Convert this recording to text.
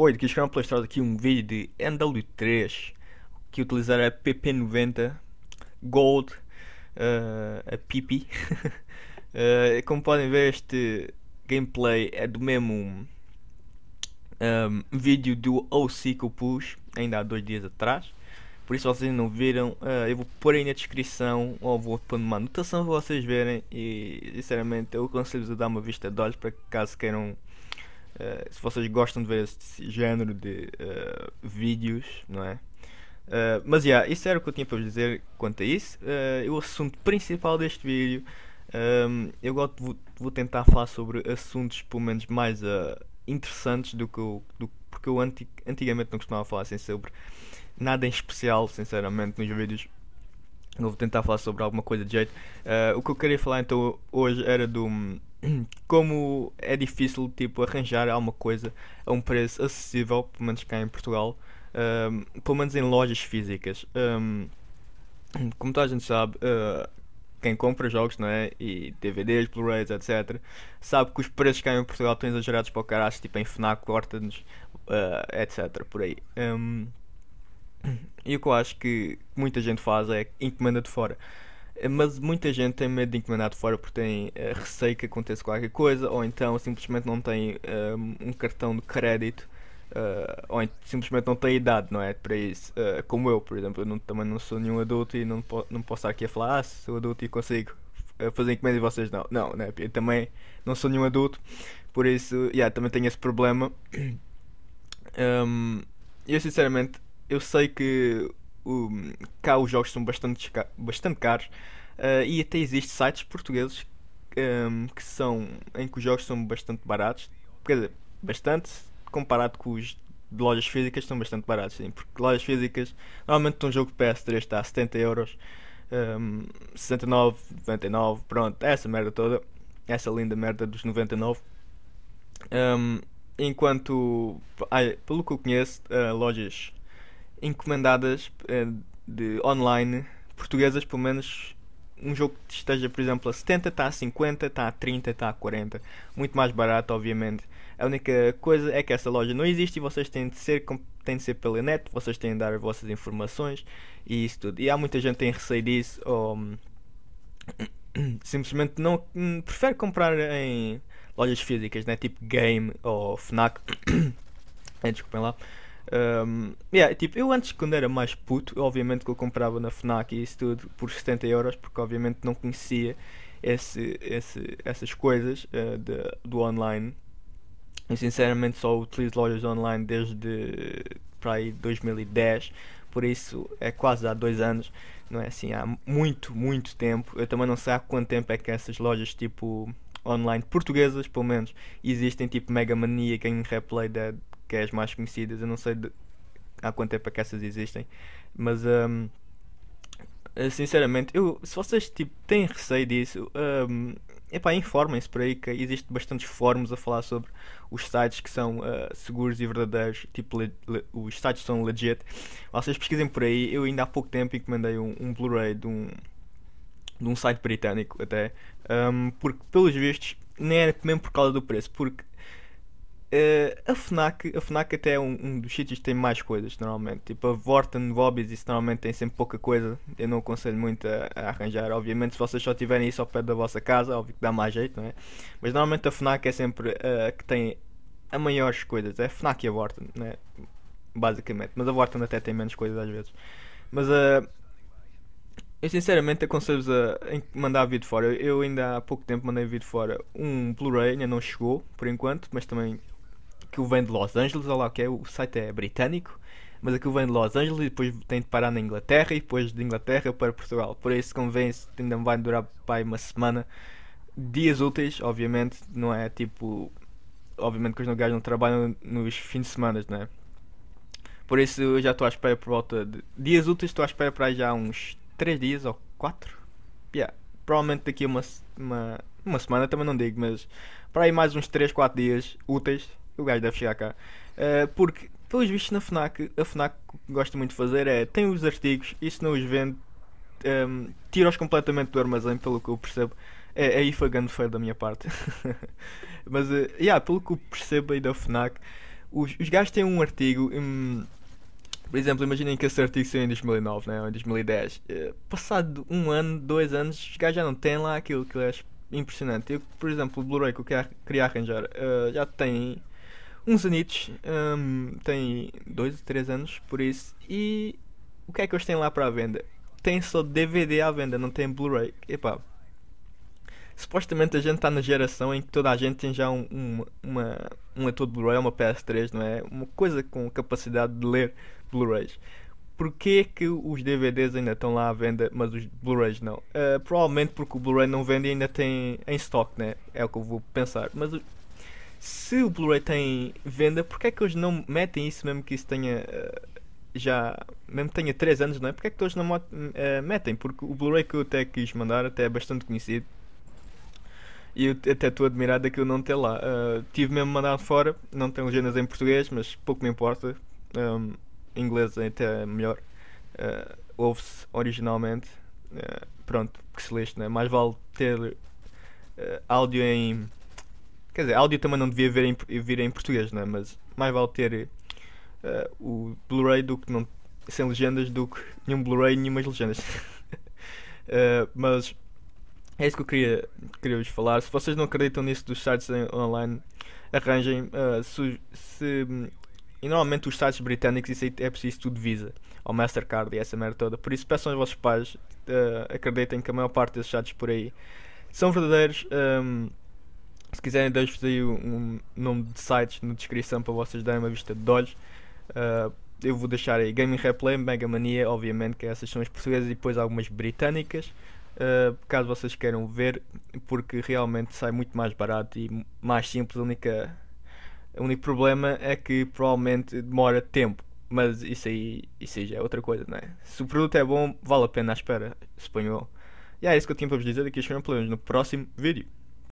Oi, aqui chegaram a mostrar aqui um vídeo de NW3 que utilizar eh, a PP90 Gold uh, a PP uh, como podem ver este gameplay é do mesmo um, ehm, vídeo do OC que eu pus ainda há dois dias atrás por isso vocês não viram uh, eu vou pôr aí na descrição ou vou pôr uma anotação para vocês verem e sinceramente eu aconselho-vos a dar uma vista de olhos para caso queiram eh, se vocês gostam de ver esse género de uh, vídeos, não é? Uh, mas já, yeah, isso era o que eu tinha para vos dizer quanto a isso. Uh, o assunto principal deste vídeo. Um, ehm, eu gosto, vou, vou, tentar falar sobre assuntos, pelo menos, mais interessantes do que eu. Do, porque eu anti, antigamente não costumava falar assim, sobre nada em especial, sinceramente, nos vídeos. Eu vou tentar falar sobre alguma coisa de jeito. o que eu queria falar então hoje era do hum, como é difícil tipo, arranjar alguma coisa a um preço acessível, pelo menos cá em Portugal, um, pelo menos em lojas físicas. Um, como toda a gente sabe, uh, quem compra jogos, não é? E DVDs, Blu-rays, etc., sabe que os preços cá em Portugal estão exagerados para o caralho, tipo em Fnac, Hortons, uh, ah, etc., por aí. Um, e o que eu acho que muita gente faz é encomenda de fora mas muita gente tem medo de encomendar de fora porque tem uh, receio que aconteça qualquer coisa, ou então simplesmente não tem um, eh, um cartão de crédito, uh, ou então simplesmente não tem idade, não é? Para isso, uh, como eu, por exemplo, eu não, também não sou nenhum adulto e não, po não posso estar aqui a falar, ah, sou adulto e consigo fazer encomenda e vocês não, não, né? Eu também não sou nenhum adulto, por isso, yeah, também tenho esse problema. Um, eu sinceramente, eu sei que Hum, cá os jogos são bastante, bastante caros uh, e até existem sites portugueses um, que são, em que os jogos são bastante baratos, quer dizer, bastante comparado com os de lojas físicas são bastante baratos, sim, porque lojas físicas normalmente um jogo PS3 está a 70 euros, um, 69, 99, pronto, essa merda toda, essa linda merda dos 99. Um, enquanto, ai, pelo que eu conheço, uh, lojas encomendadas eh, de online portuguesas, pelo menos um jogo que esteja, por exemplo, a 70 está a 50, está a 30, está a 40. Muito mais barato, obviamente. A única coisa é que essa loja não existe e vocês têm de ser, têm de ser pela net, vocês têm de dar as vossas informações e isso tudo. E há muita gente que tem receio disso ou simplesmente não hum, prefere comprar em lojas físicas, né? tipo Game ou Fnac. Eh, desculpem lá. Um, yeah, tipo, eu antes, quando era mais puto, obviamente que eu comprava na Fnac e isso tudo por 70 euros, porque obviamente não conhecia esse, esse, essas coisas uh, de, do online. Eu sinceramente só utilizo lojas online desde para aí 2010, por isso é quase há dois anos, não é assim, há muito, muito tempo. Eu também não sei há quanto tempo é que essas lojas tipo online portuguesas, pelo menos, existem tipo Mega Mania, Game é Replay Dead, que é as mais conhecidas. Eu não sei de, há quanto tempo é que essas existem, mas um, eh, sinceramente, eu, se vocês tipo, têm receio disso, um, informem-se por aí que existem bastantes fóruns a falar sobre os sites que são uh, seguros e verdadeiros, tipo le, le, os sites são legit. Vocês pesquisem por aí, eu ainda há pouco tempo encomendei um, um Blu-ray de um, de um site britânico até, um, porque pelos vistos nem era mesmo por causa do preço, porque Uh, a FNAC, a FNAC até é um, um, dos sítios que tem mais coisas normalmente. Tipo a Vorten Hobbies isso normalmente tem sempre pouca coisa. Eu não aconselho muito a, a, arranjar. Obviamente se vocês só tiverem isso ao pé da vossa casa, óbvio que dá mais jeito, não é? Mas normalmente a FNAC é sempre a uh, eh, que tem as maiores coisas. É a FNAC e a Vorten, né? basicamente. Mas a Vorten até tem menos coisas às vezes. Mas uh, eu sinceramente aconselho-vos a mandar vídeo fora. Eu ainda há pouco tempo mandei vídeo fora. Um Blu-ray ainda não chegou, por enquanto, mas também aquilo vem de Los Angeles, olha lá o que é, o site é britânico, mas aquilo vem de Los Angeles e depois tem de parar na Inglaterra e depois de Inglaterra para Portugal. Por isso convém-se, ainda vai durar pai, uma semana, dias úteis, obviamente, não é tipo. Obviamente que os lugares não trabalham nos fins de semana, não é? Por isso eu já estou à espera por volta de. Dias úteis estou à espera para já uns 3 dias ou 4. Yeah. Provavelmente daqui a uma, uma, uma semana também não digo, mas para aí mais uns 3, 4 dias úteis o gajo deve chegar cá. Uh, porque, pelos vistos, na Fnac, a Fnac gosta muito de fazer é tem os artigos e se não os vende, um, ehm, tira-os completamente do armazém, pelo que eu percebo. É, é if a grande feio da minha parte. Mas, uh, yeah, pelo que eu percebo aí da Fnac, os, os gajos têm um artigo. Um, por exemplo, imaginem que esse artigo saiu em 2009, né? ou em 2010. Uh, eh, passado um ano, dois anos, os gajos já não têm lá aquilo que eu acho é impressionante. Eu, por exemplo, o Blu-ray que eu queria arranjar uh, já tem uns anitos, um, tem 2 ou 3 anos, por isso. E o que é que eles têm lá para a venda? Tem só DVD à venda, não tem Blu-ray. Epá. Supostamente a gente está na geração em que toda a gente tem já um, uma, uma, um leitor de Blu-ray uma PS3, não é? Uma coisa com capacidade de ler Blu-rays. Porquê é que os DVDs ainda estão lá à venda, mas os Blu-rays não? Uh, provavelmente porque o Blu-ray não vende e ainda tem em estoque, né? É o que eu vou pensar. Mas se o Blu-ray tem tá venda, que é que eles não metem isso mesmo que isso tenha eh, já, mesmo que tenha 3 anos, não é? Porque é que eles não eh, metem? Porque o Blu-ray que eu até quis mandar até é bastante conhecido e eu até estou admirado daquilo não ter lá. Uh, tive mesmo mandado fora, não tenho legendas em português, mas pouco me importa. Um, inglês é até melhor. Uh, Ouve-se originalmente. Uh, pronto, que se lixe, é? Mais vale ter áudio em Quer dizer, áudio também não devia vir em, vir em português, né? mas mais vale ter uh, o Blu-ray do que não, sem legendas do que nenhum Blu-ray nenhumas legendas. uh, mas é isso que eu queria, queria vos falar. Se vocês não acreditam nisso dos sites online, arranjem. Uh, se, se, e normalmente os sites britânicos isso é preciso tudo Visa ou Mastercard e essa merda toda. Por isso peçam aos vossos pais, uh, acreditem que a maior parte desses sites por aí são verdadeiros. Um, ehm, se quiserem, deixo-vos aí um, nome de sites na descrição para vocês darem uma vista de olhos. Uh, eu vou deixar aí Gaming Replay, Mega Mania, obviamente, que essas são as portuguesas e depois algumas britânicas. Uh, caso vocês queiram ver, porque realmente sai muito mais barato e mais simples. A única, o único problema é que provavelmente demora tempo, mas isso aí, isso aí já é outra coisa, não é? Se o produto é bom, vale a pena à espera, suponho eu. E é isso que eu tinha para vos dizer. Aqui a meus problemas no próximo vídeo.